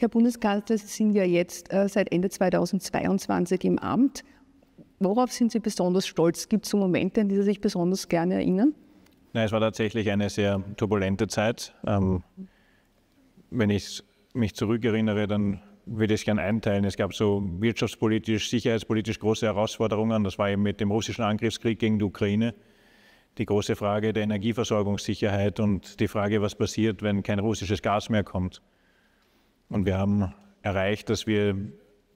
Herr Bundeskanzler, Sie sind ja jetzt äh, seit Ende 2022 im Amt. Worauf sind Sie besonders stolz? Gibt es so Momente, an die Sie sich besonders gerne erinnern? Nein, es war tatsächlich eine sehr turbulente Zeit. Ähm, wenn ich mich zurückerinnere, dann würde ich es gerne einteilen. Es gab so wirtschaftspolitisch, sicherheitspolitisch große Herausforderungen. Das war eben mit dem russischen Angriffskrieg gegen die Ukraine. Die große Frage der Energieversorgungssicherheit und die Frage, was passiert, wenn kein russisches Gas mehr kommt. Und wir haben erreicht, dass wir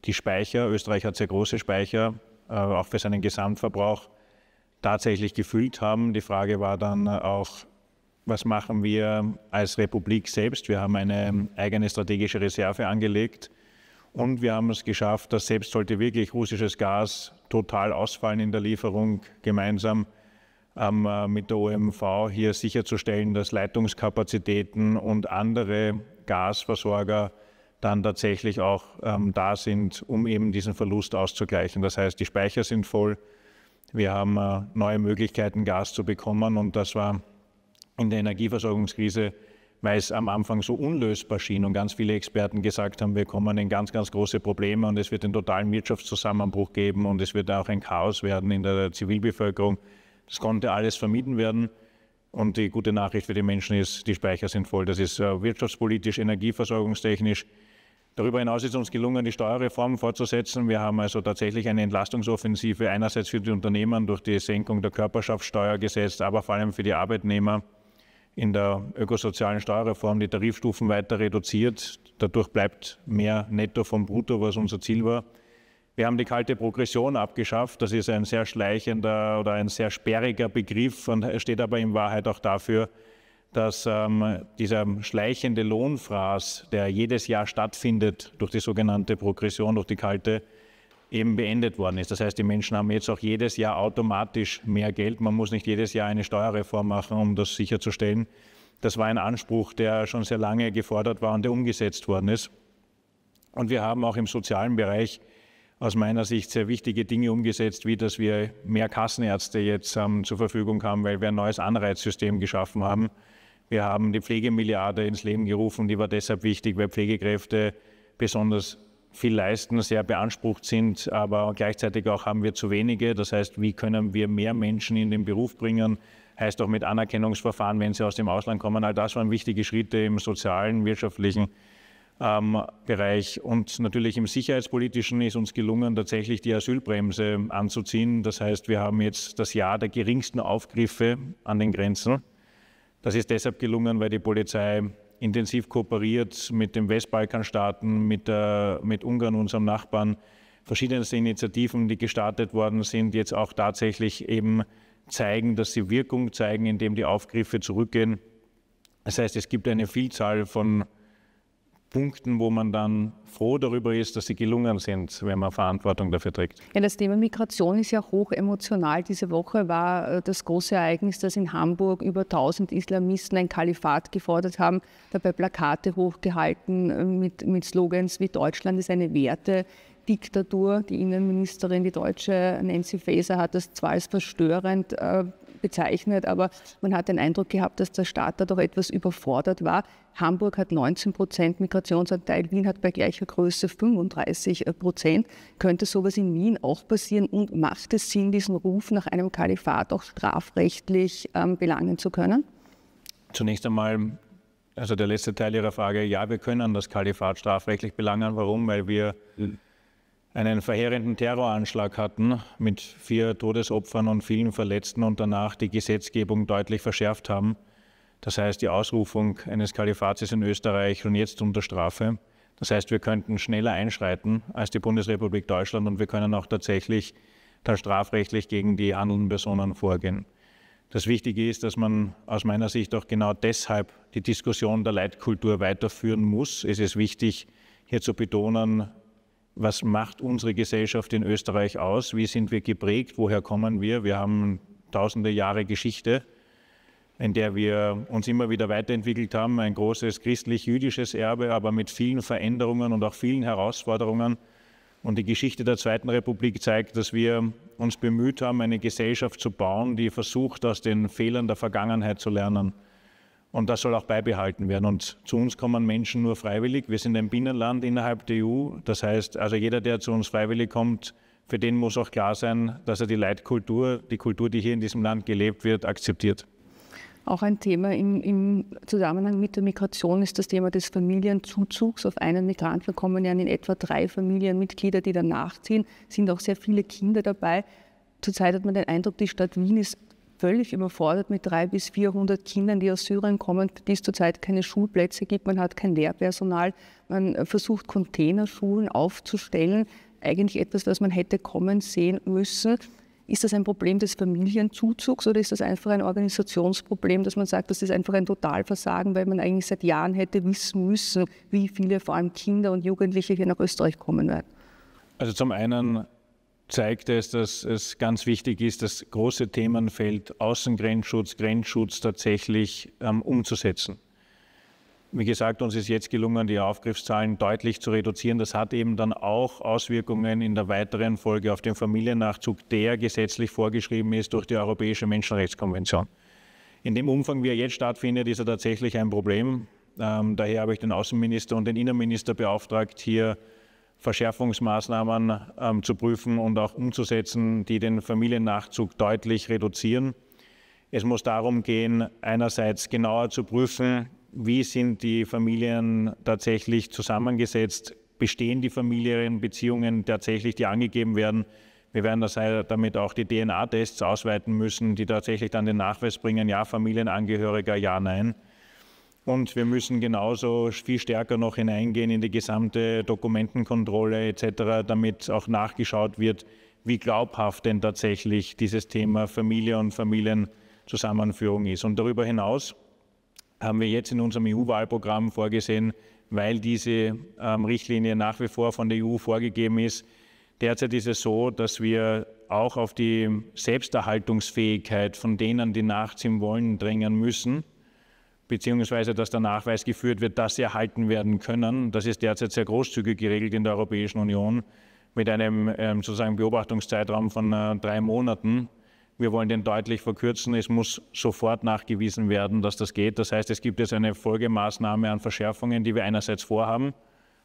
die Speicher, Österreich hat sehr große Speicher, äh, auch für seinen Gesamtverbrauch, tatsächlich gefüllt haben. Die Frage war dann auch, was machen wir als Republik selbst? Wir haben eine eigene strategische Reserve angelegt und wir haben es geschafft, dass selbst sollte wirklich russisches Gas total ausfallen in der Lieferung, gemeinsam ähm, äh, mit der OMV hier sicherzustellen, dass Leitungskapazitäten und andere Gasversorger dann tatsächlich auch ähm, da sind, um eben diesen Verlust auszugleichen. Das heißt, die Speicher sind voll, wir haben äh, neue Möglichkeiten, Gas zu bekommen und das war in der Energieversorgungskrise, weil es am Anfang so unlösbar schien und ganz viele Experten gesagt haben, wir kommen in ganz, ganz große Probleme und es wird einen totalen Wirtschaftszusammenbruch geben und es wird auch ein Chaos werden in der Zivilbevölkerung. Das konnte alles vermieden werden. Und die gute Nachricht für die Menschen ist, die Speicher sind voll. Das ist äh, wirtschaftspolitisch, energieversorgungstechnisch, Darüber hinaus ist uns gelungen, die Steuerreform fortzusetzen. Wir haben also tatsächlich eine Entlastungsoffensive einerseits für die Unternehmen durch die Senkung der Körperschaftssteuer gesetzt, aber vor allem für die Arbeitnehmer in der ökosozialen Steuerreform die Tarifstufen weiter reduziert. Dadurch bleibt mehr Netto vom Brutto, was unser Ziel war. Wir haben die kalte Progression abgeschafft. Das ist ein sehr schleichender oder ein sehr sperriger Begriff und steht aber in Wahrheit auch dafür, dass ähm, dieser schleichende Lohnfraß, der jedes Jahr stattfindet durch die sogenannte Progression, durch die kalte, eben beendet worden ist. Das heißt, die Menschen haben jetzt auch jedes Jahr automatisch mehr Geld. Man muss nicht jedes Jahr eine Steuerreform machen, um das sicherzustellen. Das war ein Anspruch, der schon sehr lange gefordert war und der umgesetzt worden ist. Und wir haben auch im sozialen Bereich aus meiner Sicht sehr wichtige Dinge umgesetzt, wie dass wir mehr Kassenärzte jetzt ähm, zur Verfügung haben, weil wir ein neues Anreizsystem geschaffen haben. Wir haben die Pflegemilliarde ins Leben gerufen, die war deshalb wichtig, weil Pflegekräfte besonders viel leisten, sehr beansprucht sind, aber gleichzeitig auch haben wir zu wenige. Das heißt, wie können wir mehr Menschen in den Beruf bringen? Heißt auch mit Anerkennungsverfahren, wenn sie aus dem Ausland kommen. All das waren wichtige Schritte im sozialen, wirtschaftlichen ähm, Bereich. Und natürlich im sicherheitspolitischen ist uns gelungen, tatsächlich die Asylbremse anzuziehen. Das heißt, wir haben jetzt das Jahr der geringsten Aufgriffe an den Grenzen. Das ist deshalb gelungen, weil die Polizei intensiv kooperiert mit den Westbalkanstaaten, mit, äh, mit Ungarn, unserem Nachbarn. Verschiedenste Initiativen, die gestartet worden sind, jetzt auch tatsächlich eben zeigen, dass sie Wirkung zeigen, indem die Aufgriffe zurückgehen. Das heißt, es gibt eine Vielzahl von Punkten, wo man dann froh darüber ist, dass sie gelungen sind, wenn man Verantwortung dafür trägt. Ja, das Thema Migration ist ja hoch emotional. Diese Woche war äh, das große Ereignis, dass in Hamburg über 1000 Islamisten ein Kalifat gefordert haben, dabei Plakate hochgehalten äh, mit, mit Slogans wie Deutschland ist eine Werte. Diktatur. Die Innenministerin, die deutsche Nancy Faeser, hat das zwar als verstörend äh, bezeichnet, aber man hat den Eindruck gehabt, dass der Staat da doch etwas überfordert war. Hamburg hat 19 Prozent Migrationsanteil, Wien hat bei gleicher Größe 35 Prozent. Könnte sowas in Wien auch passieren und macht es Sinn, diesen Ruf nach einem Kalifat auch strafrechtlich ähm, belangen zu können? Zunächst einmal, also der letzte Teil Ihrer Frage, ja, wir können das Kalifat strafrechtlich belangen. Warum? Weil wir mhm einen verheerenden Terroranschlag hatten mit vier Todesopfern und vielen Verletzten und danach die Gesetzgebung deutlich verschärft haben. Das heißt, die Ausrufung eines Kalifats ist in Österreich und jetzt unter Strafe. Das heißt, wir könnten schneller einschreiten als die Bundesrepublik Deutschland und wir können auch tatsächlich dann strafrechtlich gegen die handelnden Personen vorgehen. Das Wichtige ist, dass man aus meiner Sicht auch genau deshalb die Diskussion der Leitkultur weiterführen muss. Es ist wichtig, hier zu betonen, was macht unsere Gesellschaft in Österreich aus, wie sind wir geprägt, woher kommen wir. Wir haben tausende Jahre Geschichte, in der wir uns immer wieder weiterentwickelt haben, ein großes christlich-jüdisches Erbe, aber mit vielen Veränderungen und auch vielen Herausforderungen. Und die Geschichte der Zweiten Republik zeigt, dass wir uns bemüht haben, eine Gesellschaft zu bauen, die versucht, aus den Fehlern der Vergangenheit zu lernen und das soll auch beibehalten werden. Und zu uns kommen Menschen nur freiwillig. Wir sind ein Binnenland innerhalb der EU. Das heißt, also jeder, der zu uns freiwillig kommt, für den muss auch klar sein, dass er die Leitkultur, die Kultur, die hier in diesem Land gelebt wird, akzeptiert. Auch ein Thema im, im, Zusammenhang mit der Migration ist das Thema des Familienzuzugs. Auf einen Migranten kommen ja in etwa drei Familienmitglieder, die dann nachziehen, sind auch sehr viele Kinder dabei. Zurzeit hat man den Eindruck, die Stadt Wien ist völlig überfordert mit 300 bis 400 Kindern, die aus Syrien kommen, die es zurzeit keine Schulplätze gibt. Man hat kein Lehrpersonal. Man äh, versucht, Containerschulen aufzustellen. Eigentlich etwas, was man hätte kommen sehen müssen. Ist das ein Problem des Familienzuzugs oder ist das einfach ein Organisationsproblem, dass man sagt, das ist einfach ein Totalversagen, weil man eigentlich seit Jahren hätte wissen müssen, wie viele vor allem Kinder und Jugendliche hier nach Österreich kommen werden? Also zum einen zeigt es, dass es ganz wichtig ist, das große Themenfeld Außengrenzschutz, Grenzschutz tatsächlich ähm, umzusetzen. Wie gesagt, uns ist jetzt gelungen, die Aufgriffszahlen deutlich zu reduzieren. Das hat eben dann auch Auswirkungen in der weiteren Folge auf den Familiennachzug, der gesetzlich vorgeschrieben ist durch die Europäische Menschenrechtskonvention. In dem Umfang, wie er jetzt stattfindet, ist er tatsächlich ein Problem. Ähm, daher habe ich den Außenminister und den Innenminister beauftragt, hier Verschärfungsmaßnahmen ähm, zu prüfen und auch umzusetzen, die den Familiennachzug deutlich reduzieren. Es muss darum gehen, einerseits genauer zu prüfen, wie sind die Familien tatsächlich zusammengesetzt, bestehen die Familienbeziehungen tatsächlich, die angegeben werden. Wir werden das damit auch die DNA-Tests ausweiten müssen, die tatsächlich dann den Nachweis bringen, ja Familienangehöriger, ja, nein. Und wir müssen genauso viel stärker noch hineingehen in die gesamte Dokumentenkontrolle etc., damit auch nachgeschaut wird, wie glaubhaft denn tatsächlich dieses Thema Familie und Familienzusammenführung ist. Und darüber hinaus haben wir jetzt in unserem EU-Wahlprogramm vorgesehen, weil diese ähm, Richtlinie nach wie vor von der EU vorgegeben ist. Derzeit ist es so, dass wir auch auf die Selbsterhaltungsfähigkeit von denen, die nachziehen wollen, drängen müssen beziehungsweise dass der Nachweis geführt wird, dass sie erhalten werden können. Das ist derzeit sehr großzügig geregelt in der Europäischen Union mit einem ähm, sozusagen Beobachtungszeitraum von äh, drei Monaten. Wir wollen den deutlich verkürzen. Es muss sofort nachgewiesen werden, dass das geht. Das heißt, es gibt jetzt eine Folgemaßnahme an Verschärfungen, die wir einerseits vorhaben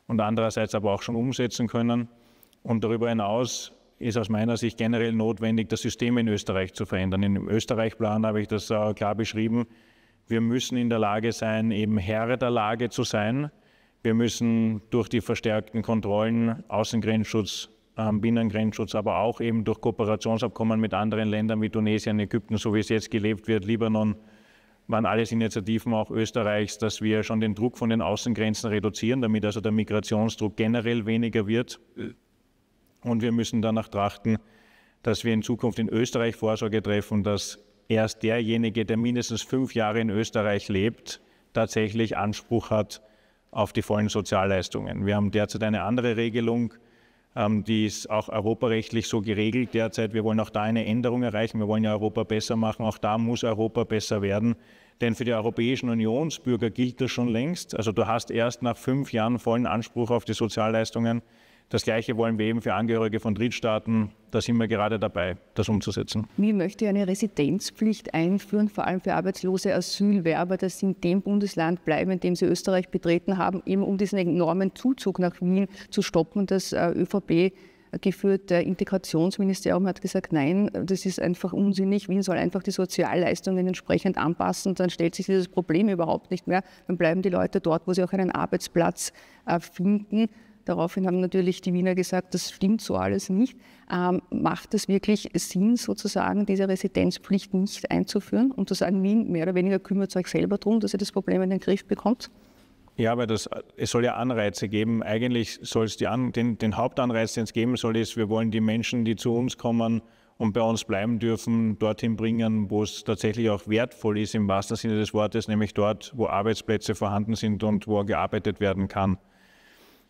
und andererseits aber auch schon umsetzen können. Und darüber hinaus ist aus meiner Sicht generell notwendig, das System in Österreich zu verändern. Im Österreich-Plan habe ich das äh, klar beschrieben. Wir müssen in der Lage sein, eben Herr der Lage zu sein. Wir müssen durch die verstärkten Kontrollen, Außengrenzschutz, ähm, Binnengrenzschutz, aber auch eben durch Kooperationsabkommen mit anderen Ländern wie Tunesien, Ägypten, so wie es jetzt gelebt wird, Libanon, waren alles Initiativen auch Österreichs, dass wir schon den Druck von den Außengrenzen reduzieren, damit also der Migrationsdruck generell weniger wird. Und wir müssen danach trachten, dass wir in Zukunft in Österreich Vorsorge treffen, dass erst derjenige, der mindestens fünf Jahre in Österreich lebt, tatsächlich Anspruch hat auf die vollen Sozialleistungen. Wir haben derzeit eine andere Regelung, ähm, die ist auch europarechtlich so geregelt derzeit. Wir wollen auch da eine Änderung erreichen. Wir wollen ja Europa besser machen. Auch da muss Europa besser werden. Denn für die Europäischen Unionsbürger gilt das schon längst. Also du hast erst nach fünf Jahren vollen Anspruch auf die Sozialleistungen. Das Gleiche wollen wir eben für Angehörige von Drittstaaten. Da sind wir gerade dabei, das umzusetzen. Wie möchte eine Residenzpflicht einführen, vor allem für arbeitslose Asylwerber, dass sie in dem Bundesland bleiben, in dem sie Österreich betreten haben, eben um diesen enormen Zuzug nach Wien zu stoppen. Das äh, ÖVP äh, geführte äh, Integrationsministerium hat gesagt, nein, das ist einfach unsinnig. Wien soll einfach die Sozialleistungen entsprechend anpassen. Dann stellt sich dieses Problem überhaupt nicht mehr. Dann bleiben die Leute dort, wo sie auch einen Arbeitsplatz finden. Daraufhin haben natürlich die Wiener gesagt, das stimmt so alles nicht. Ähm, macht es wirklich Sinn, sozusagen diese Residenzpflicht nicht einzuführen und zu sagen, Wien mehr oder weniger kümmert euch selber darum, dass ihr das Problem in den Griff bekommt? Ja, aber das, es soll ja Anreize geben. Eigentlich soll es An, den, den, Hauptanreiz, den es geben soll, ist, wir wollen die Menschen, die zu uns kommen und bei uns bleiben dürfen, dorthin bringen, wo es tatsächlich auch wertvoll ist im wahrsten Sinne des Wortes, nämlich dort, wo Arbeitsplätze vorhanden sind und wo gearbeitet werden kann.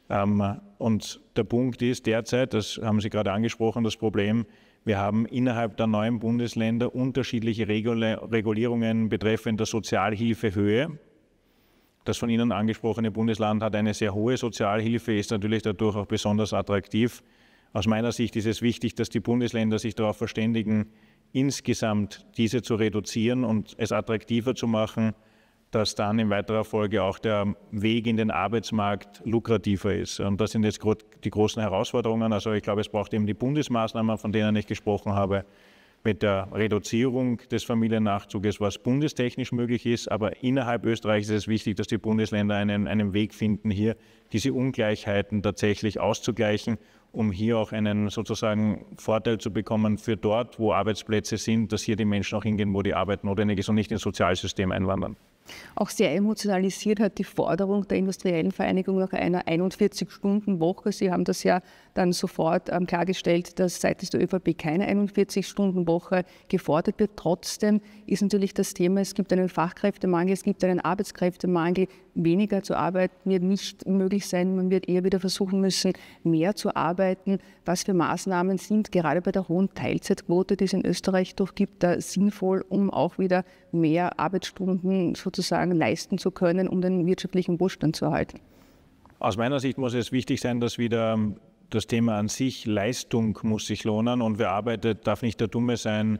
Ähm, und der Punkt ist derzeit, das haben Sie gerade angesprochen, das Problem, wir haben innerhalb der neuen Bundesländer unterschiedliche Regulierungen betreffend der Sozialhilfehöhe. Das von Ihnen angesprochene Bundesland hat eine sehr hohe Sozialhilfe, ist natürlich dadurch auch besonders attraktiv. Aus meiner Sicht ist es wichtig, dass die Bundesländer sich darauf verständigen, insgesamt diese zu reduzieren und es attraktiver zu machen, dass dann in weiterer Folge auch der Weg in den Arbeitsmarkt lukrativer ist. Und das sind jetzt die großen Herausforderungen. Also ich glaube, es braucht eben die Bundesmaßnahmen, von denen ich gesprochen habe, mit der Reduzierung des Familiennachzuges, was bundestechnisch möglich ist. Aber innerhalb Österreichs ist es wichtig, dass die Bundesländer einen, einen Weg finden, hier diese Ungleichheiten tatsächlich auszugleichen, um hier auch einen sozusagen Vorteil zu bekommen für dort, wo Arbeitsplätze sind, dass hier die Menschen auch hingehen, wo die Arbeit notwendig ist und nicht ins Sozialsystem einwandern. Auch sehr emotionalisiert hat die Forderung der industriellen Vereinigung nach einer 41-Stunden-Woche. Sie haben das ja dann sofort ähm, klargestellt, dass seitens der ÖVP keine 41-Stunden-Woche gefordert wird. Trotzdem ist natürlich das Thema, es gibt einen Fachkräftemangel, es gibt einen Arbeitskräftemangel. Weniger zu arbeiten wird nicht möglich sein. Man wird eher wieder versuchen müssen, mehr zu arbeiten. Was für Maßnahmen sind gerade bei der hohen Teilzeitquote, die es in Österreich doch gibt, da sinnvoll, um auch wieder mehr Arbeitsstunden sozusagen leisten zu können, um den wirtschaftlichen Wohlstand zu erhalten? Aus meiner Sicht muss es wichtig sein, dass wieder das Thema an sich, Leistung muss sich lohnen und wer arbeitet, darf nicht der Dumme sein,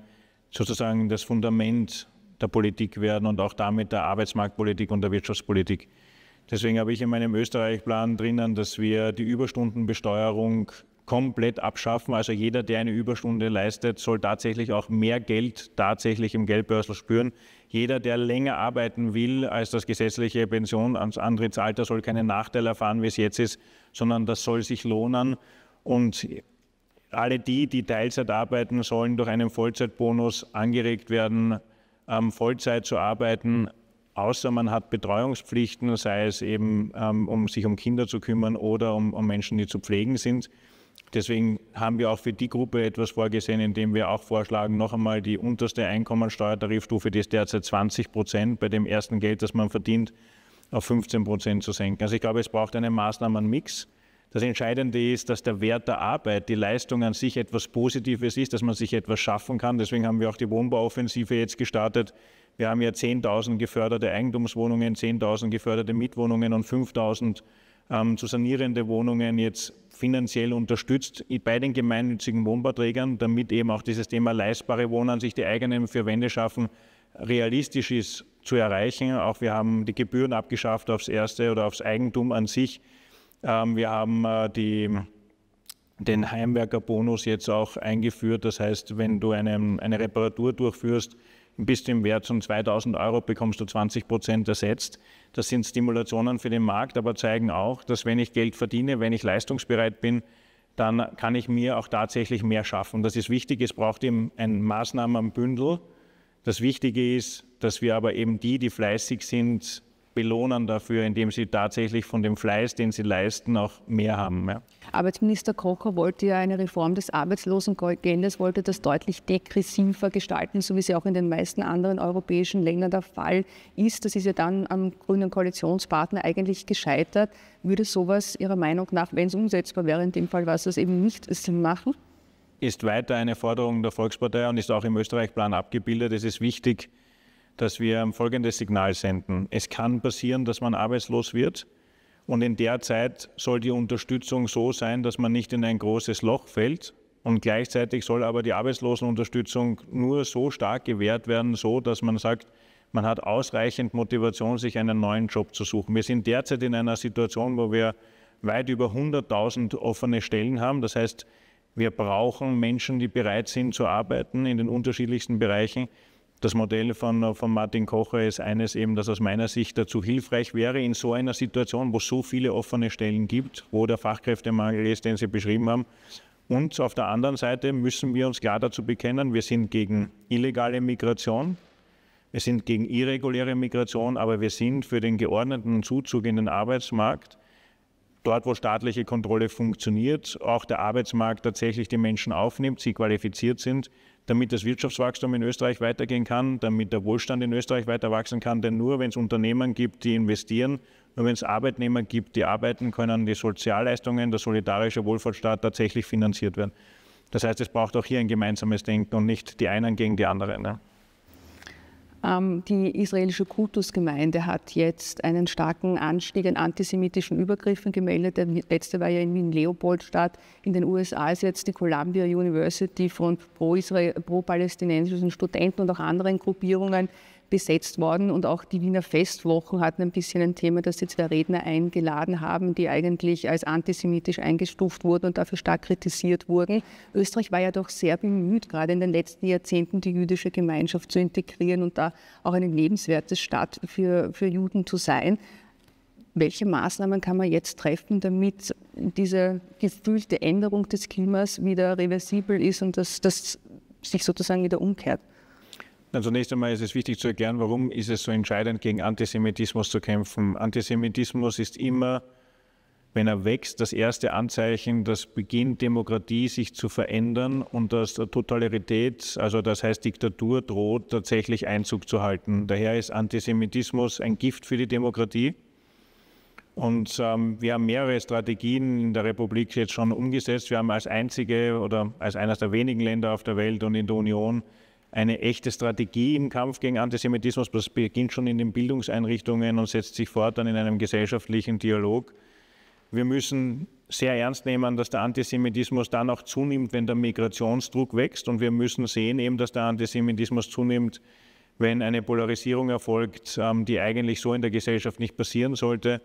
sozusagen das Fundament der Politik werden und auch damit der Arbeitsmarktpolitik und der Wirtschaftspolitik. Deswegen habe ich in meinem Österreich-Plan drinnen, dass wir die Überstundenbesteuerung komplett abschaffen. Also jeder, der eine Überstunde leistet, soll tatsächlich auch mehr Geld tatsächlich im Geldbörsel spüren. Jeder, der länger arbeiten will als das gesetzliche Pension ans Antrittsalter, soll keinen Nachteil erfahren, wie es jetzt ist, sondern das soll sich lohnen. Und alle die, die Teilzeit arbeiten, sollen durch einen Vollzeitbonus angeregt werden, ähm, Vollzeit zu arbeiten, außer man hat Betreuungspflichten, sei es eben, ähm, um sich um Kinder zu kümmern oder um, um Menschen, die zu pflegen sind. Deswegen haben wir auch für die Gruppe etwas vorgesehen, indem wir auch vorschlagen, noch einmal die unterste Einkommensteuertarifstufe, die ist derzeit 20 Prozent bei dem ersten Geld, das man verdient, auf 15 Prozent zu senken. Also ich glaube, es braucht eine Maßnahmenmix. Das Entscheidende ist, dass der Wert der Arbeit, die Leistung an sich etwas Positives ist, dass man sich etwas schaffen kann. Deswegen haben wir auch die Wohnbauoffensive jetzt gestartet. Wir haben ja 10.000 geförderte Eigentumswohnungen, 10.000 geförderte Mietwohnungen und 5.000 ähm, zu sanierende Wohnungen jetzt finanziell unterstützt bei den gemeinnützigen Wohnbauträgern, damit eben auch dieses Thema leistbare Wohnen, sich die eigenen vier Wände schaffen, realistisch ist zu erreichen. Auch wir haben die Gebühren abgeschafft aufs Erste oder aufs Eigentum an sich. Ähm, wir haben äh, die, den Heimwerkerbonus jetzt auch eingeführt. Das heißt, wenn du einen, eine Reparatur durchführst, bist du im Wert von 2000 Euro, bekommst du 20 Prozent ersetzt. Das sind Stimulationen für den Markt, aber zeigen auch, dass wenn ich Geld verdiene, wenn ich leistungsbereit bin, dann kann ich mir auch tatsächlich mehr schaffen. Das ist wichtig. Es braucht eben ein Maßnahmenbündel. Das Wichtige ist, dass wir aber eben die, die fleißig sind, belohnen dafür, indem sie tatsächlich von dem Fleiß, den sie leisten, auch mehr haben. Ja. Arbeitsminister Kocher wollte ja eine Reform des Arbeitslosengeldes, wollte das deutlich degressiver gestalten, so wie es ja auch in den meisten anderen europäischen Ländern der Fall ist. Das ist ja dann am grünen Koalitionspartner eigentlich gescheitert. Würde sowas Ihrer Meinung nach, wenn es umsetzbar wäre, in dem Fall war es das eben nicht, es machen? Ist weiter eine Forderung der Volkspartei und ist auch im Österreich-Plan abgebildet. Es ist wichtig, dass wir folgendes Signal senden. Es kann passieren, dass man arbeitslos wird. Und in der Zeit soll die Unterstützung so sein, dass man nicht in ein großes Loch fällt. Und gleichzeitig soll aber die Arbeitslosenunterstützung nur so stark gewährt werden, so dass man sagt, man hat ausreichend Motivation, sich einen neuen Job zu suchen. Wir sind derzeit in einer Situation, wo wir weit über 100.000 offene Stellen haben. Das heißt, wir brauchen Menschen, die bereit sind zu arbeiten in den unterschiedlichsten Bereichen. Das Modell von, von Martin Kocher ist eines eben, das aus meiner Sicht dazu hilfreich wäre, in so einer Situation, wo es so viele offene Stellen gibt, wo der Fachkräftemangel ist, den Sie beschrieben haben. Und auf der anderen Seite müssen wir uns klar dazu bekennen, wir sind gegen illegale Migration, wir sind gegen irreguläre Migration, aber wir sind für den geordneten Zuzug in den Arbeitsmarkt, dort wo staatliche Kontrolle funktioniert, auch der Arbeitsmarkt tatsächlich die Menschen aufnimmt, sie qualifiziert sind, damit das Wirtschaftswachstum in Österreich weitergehen kann, damit der Wohlstand in Österreich weiter wachsen kann. Denn nur wenn es Unternehmen gibt, die investieren, nur wenn es Arbeitnehmer gibt, die arbeiten, können die Sozialleistungen, der solidarische Wohlfahrtsstaat tatsächlich finanziert werden. Das heißt, es braucht auch hier ein gemeinsames Denken und nicht die einen gegen die anderen. Ne? Ähm, die israelische Kultusgemeinde hat jetzt einen starken Anstieg an antisemitischen Übergriffen gemeldet. Der letzte war ja in Wien-Leopoldstadt. In den USA ist jetzt die Columbia University von pro-palästinensischen pro Studenten und auch anderen Gruppierungen besetzt worden und auch die Wiener Festwochen hatten ein bisschen ein Thema, dass sie zwei Redner eingeladen haben, die eigentlich als antisemitisch eingestuft wurden und dafür stark kritisiert wurden. Österreich war ja doch sehr bemüht, gerade in den letzten Jahrzehnten die jüdische Gemeinschaft zu integrieren und da auch eine lebenswerte Stadt für, für Juden zu sein. Welche Maßnahmen kann man jetzt treffen, damit diese gefühlte Änderung des Klimas wieder reversibel ist und dass das sich sozusagen wieder umkehrt? Na, zunächst einmal ist es wichtig zu erklären, warum ist es so entscheidend, gegen Antisemitismus zu kämpfen. Antisemitismus ist immer, wenn er wächst, das erste Anzeichen, dass beginnt Demokratie sich zu verändern und dass Totalität, also das heißt Diktatur, droht tatsächlich Einzug zu halten. Daher ist Antisemitismus ein Gift für die Demokratie. Und ähm, wir haben mehrere Strategien in der Republik jetzt schon umgesetzt. Wir haben als einzige oder als eines der wenigen Länder auf der Welt und in der Union eine echte Strategie im Kampf gegen Antisemitismus. Das beginnt schon in den Bildungseinrichtungen und setzt sich fort dann in einem gesellschaftlichen Dialog. Wir müssen sehr ernst nehmen, dass der Antisemitismus dann auch zunimmt, wenn der Migrationsdruck wächst. Und wir müssen sehen eben, dass der Antisemitismus zunimmt, wenn eine Polarisierung erfolgt, ähm, die eigentlich so in der Gesellschaft nicht passieren sollte.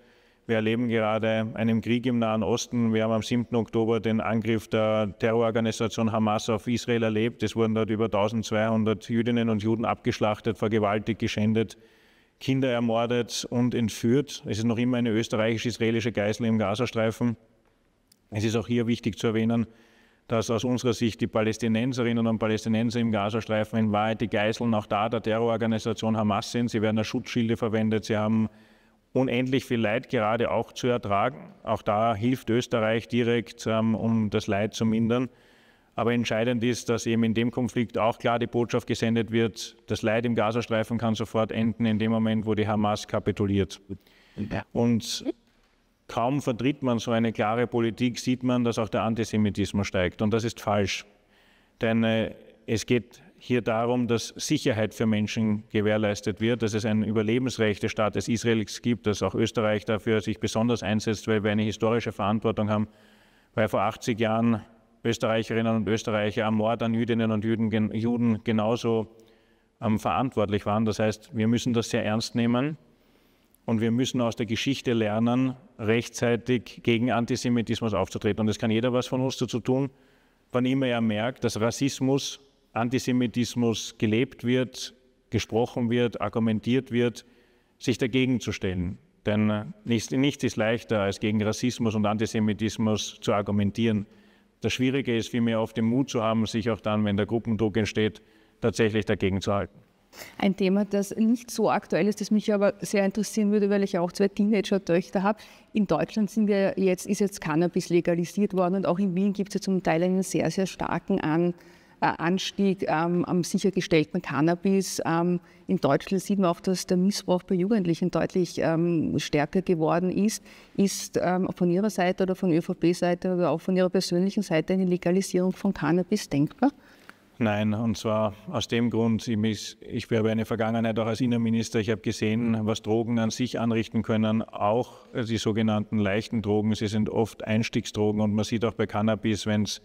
Wir erleben gerade einen Krieg im Nahen Osten. Wir haben am 7. Oktober den Angriff der Terrororganisation Hamas auf Israel erlebt. Es wurden dort über 1200 Jüdinnen und Juden abgeschlachtet, vergewaltigt, geschändet, Kinder ermordet und entführt. Es ist noch immer eine österreichisch-israelische Geisel im Gazastreifen. Es ist auch hier wichtig zu erwähnen, dass aus unserer Sicht die Palästinenserinnen und Palästinenser im Gazastreifen in Wahrheit die Geiseln auch da der Terrororganisation Hamas sind. Sie werden als Schutzschilde verwendet, sie haben unendlich viel Leid gerade auch zu ertragen. Auch da hilft Österreich direkt, ähm, um das Leid zu mindern. Aber entscheidend ist, dass eben in dem Konflikt auch klar die Botschaft gesendet wird, das Leid im Gazastreifen kann sofort enden in dem Moment, wo die Hamas kapituliert. Und kaum vertritt man so eine klare Politik, sieht man, dass auch der Antisemitismus steigt. Und das ist falsch. Denn äh, es geht hier darum, dass Sicherheit für Menschen gewährleistet wird, dass es ein Überlebensrecht des Staates Israels gibt, dass auch Österreich dafür sich besonders einsetzt, weil wir eine historische Verantwortung haben, weil vor 80 Jahren Österreicherinnen und Österreicher am Mord an Jüdinnen und Juden, Juden genauso ähm, verantwortlich waren. Das heißt, wir müssen das sehr ernst nehmen und wir müssen aus der Geschichte lernen, rechtzeitig gegen Antisemitismus aufzutreten. Und das kann jeder was von uns dazu tun, wann immer er merkt, dass Rassismus Antisemitismus gelebt wird, gesprochen wird, argumentiert wird, sich dagegen zu stellen. Denn nichts, nichts ist leichter, als gegen Rassismus und Antisemitismus zu argumentieren. Das Schwierige ist vielmehr oft den Mut zu haben, sich auch dann, wenn der Gruppendruck entsteht, tatsächlich dagegen zu halten. Ein Thema, das nicht so aktuell ist, das mich aber sehr interessieren würde, weil ich ja auch zwei Teenager-Töchter habe. In Deutschland sind wir jetzt, ist jetzt Cannabis legalisiert worden und auch in Wien gibt es ja zum Teil einen sehr, sehr starken An äh, Anstieg ähm, am ähm, sichergestellten Cannabis. Ähm, in Deutschland sieht man auch, dass der Missbrauch bei Jugendlichen deutlich ähm, stärker geworden ist. Ist ähm, von Ihrer Seite oder von ÖVP-Seite oder auch von Ihrer persönlichen Seite eine Legalisierung von Cannabis denkbar? Nein, und zwar aus dem Grund, ich, ich habe eine Vergangenheit auch als Innenminister, ich habe gesehen, was Drogen an sich anrichten können, auch die sogenannten leichten Drogen. Sie sind oft Einstiegsdrogen und man sieht auch bei Cannabis, wenn es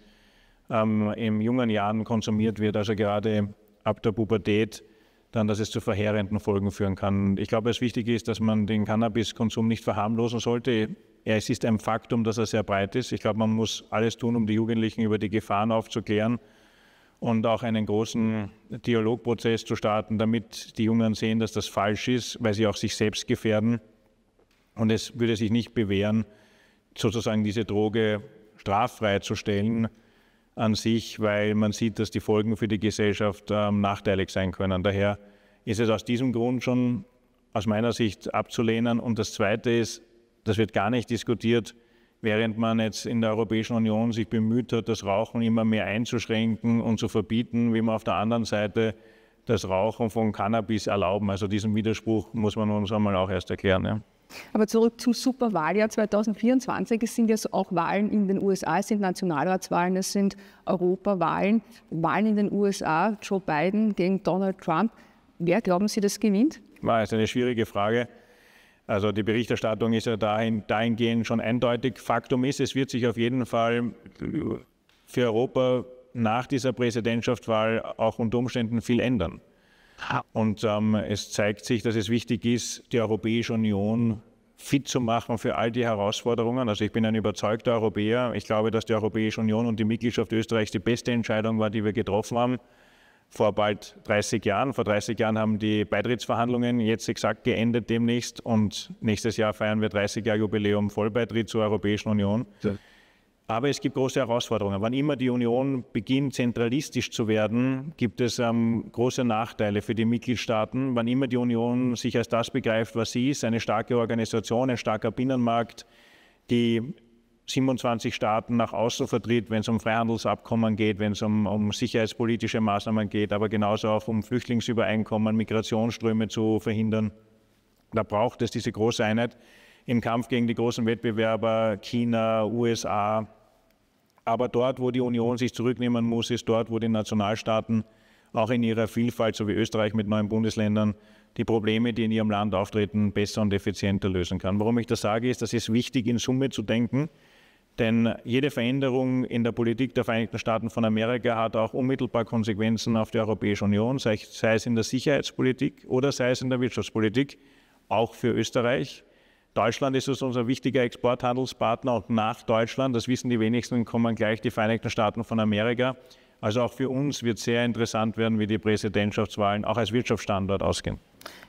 ähm, in jungen Jahren konsumiert wird, also gerade ab der Pubertät, dann, dass es zu verheerenden Folgen führen kann. Ich glaube, es wichtig ist, dass man den Cannabiskonsum nicht verharmlosen sollte. Es ist ein Faktum, dass er sehr breit ist. Ich glaube, man muss alles tun, um die Jugendlichen über die Gefahren aufzuklären und auch einen großen Dialogprozess zu starten, damit die Jungen sehen, dass das falsch ist, weil sie auch sich selbst gefährden. Und es würde sich nicht bewähren, sozusagen diese Droge straffrei zu stellen, an sich, weil man sieht, dass die Folgen für die Gesellschaft ähm, nachteilig sein können. Daher ist es aus diesem Grund schon aus meiner Sicht abzulehnen. Und das Zweite ist, das wird gar nicht diskutiert, während man jetzt in der Europäischen Union sich bemüht hat, das Rauchen immer mehr einzuschränken und zu verbieten, wie man auf der anderen Seite das Rauchen von Cannabis erlauben. Also diesen Widerspruch muss man uns einmal auch erst erklären. Ja. Aber zurück zum Superwahljahr 2024. Es sind ja auch Wahlen in den USA, es sind Nationalratswahlen, es sind Europawahlen, Wahlen in den USA, Joe Biden gegen Donald Trump. Wer glauben Sie, das gewinnt? Das ist eine schwierige Frage. Also die Berichterstattung ist ja dahin, dahingehend schon eindeutig. Faktum ist, es wird sich auf jeden Fall für Europa nach dieser Präsidentschaftswahl auch unter Umständen viel ändern. Und ähm, es zeigt sich, dass es wichtig ist, die Europäische Union fit zu machen für all die Herausforderungen. Also ich bin ein überzeugter Europäer. Ich glaube, dass die Europäische Union und die Mitgliedschaft Österreichs die beste Entscheidung war, die wir getroffen haben. Vor bald 30 Jahren. Vor 30 Jahren haben die Beitrittsverhandlungen jetzt exakt geendet demnächst und nächstes Jahr feiern wir 30 Jahre Jubiläum Vollbeitritt zur Europäischen Union. Ja. Aber es gibt große Herausforderungen. Wann immer die Union beginnt, zentralistisch zu werden, gibt es ähm, große Nachteile für die Mitgliedstaaten. Wann immer die Union sich als das begreift, was sie ist, eine starke Organisation, ein starker Binnenmarkt, die 27 Staaten nach außen vertritt, wenn es um Freihandelsabkommen geht, wenn es um, um, sicherheitspolitische Maßnahmen geht, aber genauso auch um Flüchtlingsübereinkommen, Migrationsströme zu verhindern. Da braucht es diese große Einheit im Kampf gegen die großen Wettbewerber China, USA, aber dort, wo die Union sich zurücknehmen muss, ist dort, wo die Nationalstaaten auch in ihrer Vielfalt, so wie Österreich mit neuen Bundesländern, die Probleme, die in ihrem Land auftreten, besser und effizienter lösen kann. Warum ich das sage, ist, das ist wichtig in Summe zu denken, denn jede Veränderung in der Politik der Vereinigten Staaten von Amerika hat auch unmittelbar Konsequenzen auf die Europäische Union, sei, sei es in der Sicherheitspolitik oder sei es in der Wirtschaftspolitik, auch für Österreich. Deutschland ist es unser wichtiger Exporthandelspartner und nach Deutschland, das wissen die wenigsten, kommen gleich die Vereinigten Staaten von Amerika. Also auch für uns wird sehr interessant werden, wie die Präsidentschaftswahlen auch als Wirtschaftsstandort ausgehen.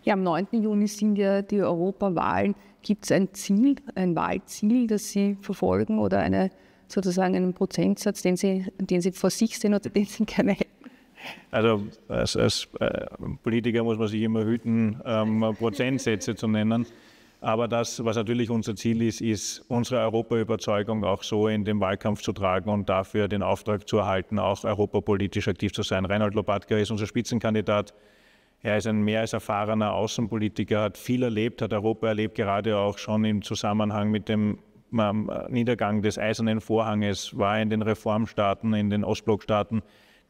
Ja, am 9. Juni sind ja die Europawahlen. Gibt es ein Ziel, ein Wahlziel, das Sie verfolgen oder eine, sozusagen einen Prozentsatz, den Sie, den Sie vor sich sehen oder den Sie gerne hätten? Also als, als äh, Politiker muss man sich immer hüten, ähm, Prozentsätze zu nennen. Aber das, was natürlich unser Ziel ist, ist, unsere Europaüberzeugung auch so in den Wahlkampf zu tragen und dafür den Auftrag zu erhalten, auch europapolitisch aktiv zu sein. Reinhold Lopatka ist unser Spitzenkandidat. Er ist ein mehr als erfahrener Außenpolitiker, hat viel erlebt, hat Europa erlebt, gerade auch schon im Zusammenhang mit dem ähm, Niedergang des Eisernen Vorhanges, war in den Reformstaaten, in den Ostblockstaaten,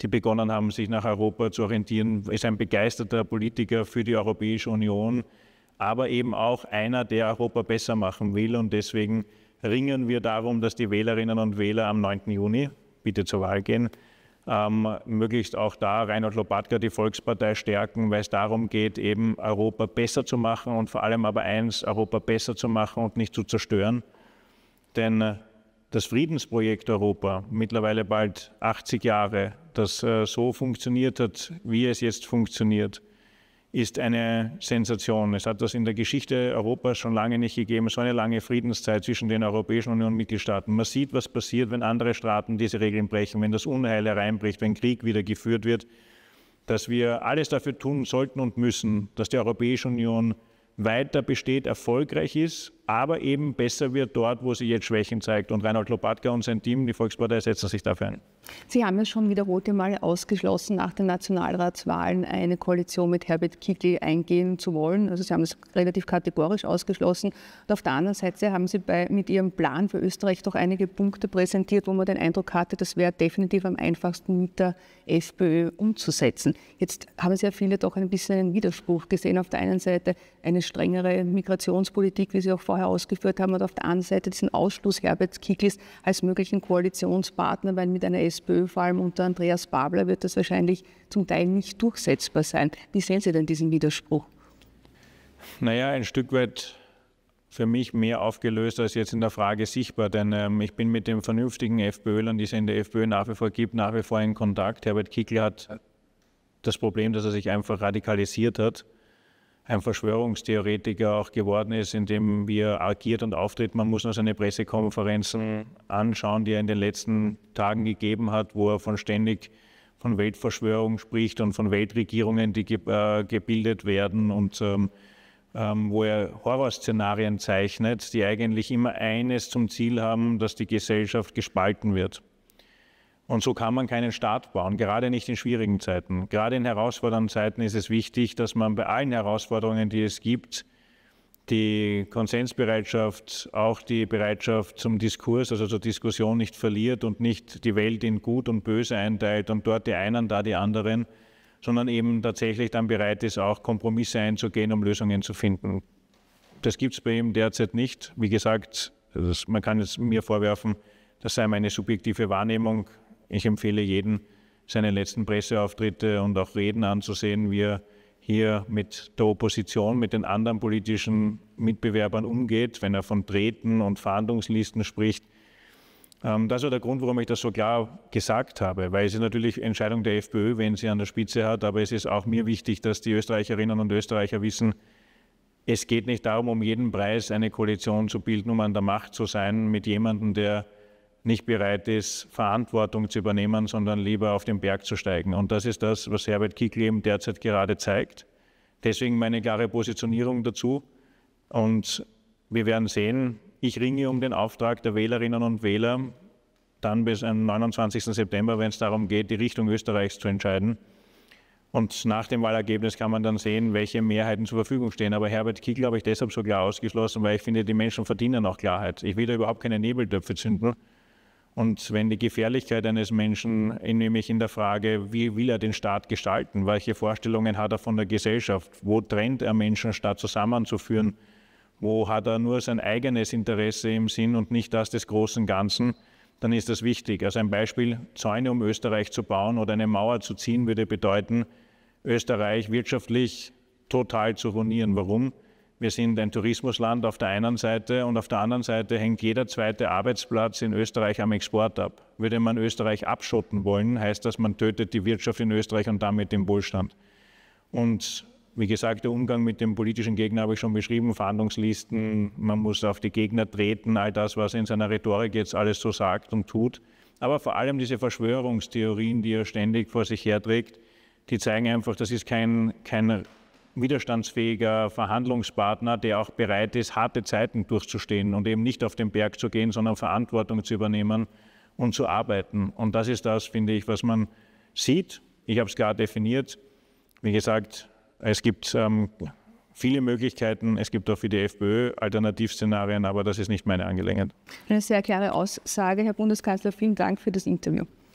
die begonnen haben, sich nach Europa zu orientieren, ist ein begeisterter Politiker für die Europäische Union aber eben auch einer, der Europa besser machen will. Und deswegen ringen wir darum, dass die Wählerinnen und Wähler am 9. Juni bitte zur Wahl gehen, ähm, möglichst auch da Reinhard Lopatka die Volkspartei stärken, weil es darum geht, eben Europa besser zu machen und vor allem aber eins, Europa besser zu machen und nicht zu zerstören. Denn äh, das Friedensprojekt Europa, mittlerweile bald 80 Jahre, das äh, so funktioniert hat, wie es jetzt funktioniert, ist eine Sensation. Es hat das in der Geschichte Europas schon lange nicht gegeben. So eine lange Friedenszeit zwischen den Europäischen Union und Mitgliedstaaten. Man sieht, was passiert, wenn andere Staaten diese Regeln brechen, wenn das Unheil hereinbricht, wenn Krieg wieder geführt wird, dass wir alles dafür tun sollten und müssen, dass die Europäische Union weiter besteht, erfolgreich ist aber eben besser wird dort, wo sie jetzt Schwächen zeigt. Und Reinhold Lopatka und sein Team, die Volkspartei, setzen sich dafür ein. Sie haben ja schon wiederholte Male ausgeschlossen, nach den Nationalratswahlen eine Koalition mit Herbert Kickl eingehen zu wollen. Also Sie haben das relativ kategorisch ausgeschlossen. Und auf der anderen Seite haben Sie bei, mit Ihrem Plan für Österreich doch einige Punkte präsentiert, wo man den Eindruck hatte, das wäre definitiv am einfachsten mit der FPÖ umzusetzen. Jetzt haben Sie ja viele doch ein bisschen einen Widerspruch gesehen. Auf der einen Seite eine strengere Migrationspolitik, wie Sie auch vorher vorher ausgeführt haben, und auf der anderen Seite diesen Ausschluss Herbert Kicklis als möglichen Koalitionspartner, weil mit einer SPÖ, vor allem unter Andreas Babler, wird das wahrscheinlich zum Teil nicht durchsetzbar sein. Wie sehen Sie denn diesen Widerspruch? Naja, ein Stück weit für mich mehr aufgelöst als jetzt in der Frage sichtbar, denn ähm, ich bin mit den vernünftigen FPÖlern, die es in der FPÖ nach wie vor gibt, nach wie vor in Kontakt. Herbert Kickl hat das Problem, dass er sich einfach radikalisiert hat ein Verschwörungstheoretiker auch geworden ist, indem wir agiert und auftritt. Man muss nur seine Pressekonferenzen mhm. anschauen, die er in den letzten Tagen gegeben hat, wo er von ständig von Weltverschwörung spricht und von Weltregierungen, die ge äh, gebildet werden und ähm, ähm, wo er Horrorszenarien zeichnet, die eigentlich immer eines zum Ziel haben, dass die Gesellschaft gespalten wird. Und so kann man keinen Staat bauen, gerade nicht in schwierigen Zeiten. Gerade in herausfordernden Zeiten ist es wichtig, dass man bei allen Herausforderungen, die es gibt, die Konsensbereitschaft, auch die Bereitschaft zum Diskurs, also zur Diskussion nicht verliert und nicht die Welt in Gut und Böse einteilt und dort die einen, da die anderen, sondern eben tatsächlich dann bereit ist, auch Kompromisse einzugehen, um Lösungen zu finden. Das gibt es bei ihm derzeit nicht. Wie gesagt, das, man kann es mir vorwerfen, das sei meine subjektive Wahrnehmung. Ich empfehle jeden, seine letzten Presseauftritte äh, und auch Reden anzusehen, wie er hier mit der Opposition, mit den anderen politischen Mitbewerbern umgeht, wenn er von Treten und Fahndungslisten spricht. Ähm, das war der Grund, warum ich das so klar gesagt habe, weil es ist natürlich Entscheidung der FPÖ, wenn sie an der Spitze hat, aber es ist auch mir wichtig, dass die Österreicherinnen und Österreicher wissen, es geht nicht darum, um jeden Preis eine Koalition zu bilden, um an der Macht zu sein mit jemandem, der nicht bereit ist, Verantwortung zu übernehmen, sondern lieber auf den Berg zu steigen. Und das ist das, was Herbert Kickl eben derzeit gerade zeigt. Deswegen meine klare Positionierung dazu. Und wir werden sehen, ich ringe um den Auftrag der Wählerinnen und Wähler, dann bis am 29. September, wenn es darum geht, die Richtung Österreichs zu entscheiden. Und nach dem Wahlergebnis kann man dann sehen, welche Mehrheiten zur Verfügung stehen. Aber Herbert Kickl habe ich deshalb so klar ausgeschlossen, weil ich finde, die Menschen verdienen auch Klarheit. Ich will da überhaupt keine Nebeltöpfe zünden. Und wenn die Gefährlichkeit eines Menschen, nämlich in der Frage, wie will er den Staat gestalten, welche Vorstellungen hat er von der Gesellschaft, wo trennt er Menschen, statt zusammenzuführen, wo hat er nur sein eigenes Interesse im Sinn und nicht das des großen Ganzen, dann ist das wichtig. Also ein Beispiel, Zäune um Österreich zu bauen oder eine Mauer zu ziehen, würde bedeuten, Österreich wirtschaftlich total zu ruinieren. Warum? Wir sind ein Tourismusland auf der einen Seite und auf der anderen Seite hängt jeder zweite Arbeitsplatz in Österreich am Export ab. Würde man Österreich abschotten wollen, heißt das, man tötet die Wirtschaft in Österreich und damit den Wohlstand. Und wie gesagt, der Umgang mit dem politischen Gegner habe ich schon beschrieben, Verhandlungslisten, man muss auf die Gegner treten, all das, was er in seiner Rhetorik jetzt alles so sagt und tut. Aber vor allem diese Verschwörungstheorien, die er ständig vor sich herträgt, die zeigen einfach, das ist kein, kein widerstandsfähiger Verhandlungspartner, der auch bereit ist, harte Zeiten durchzustehen und eben nicht auf den Berg zu gehen, sondern Verantwortung zu übernehmen und zu arbeiten. Und das ist das, finde ich, was man sieht. Ich habe es klar definiert. Wie gesagt, es gibt ähm, viele Möglichkeiten. Es gibt auch für die FPÖ Alternativszenarien, aber das ist nicht meine Angelegenheit. Eine sehr klare Aussage, Herr Bundeskanzler. Vielen Dank für das Interview.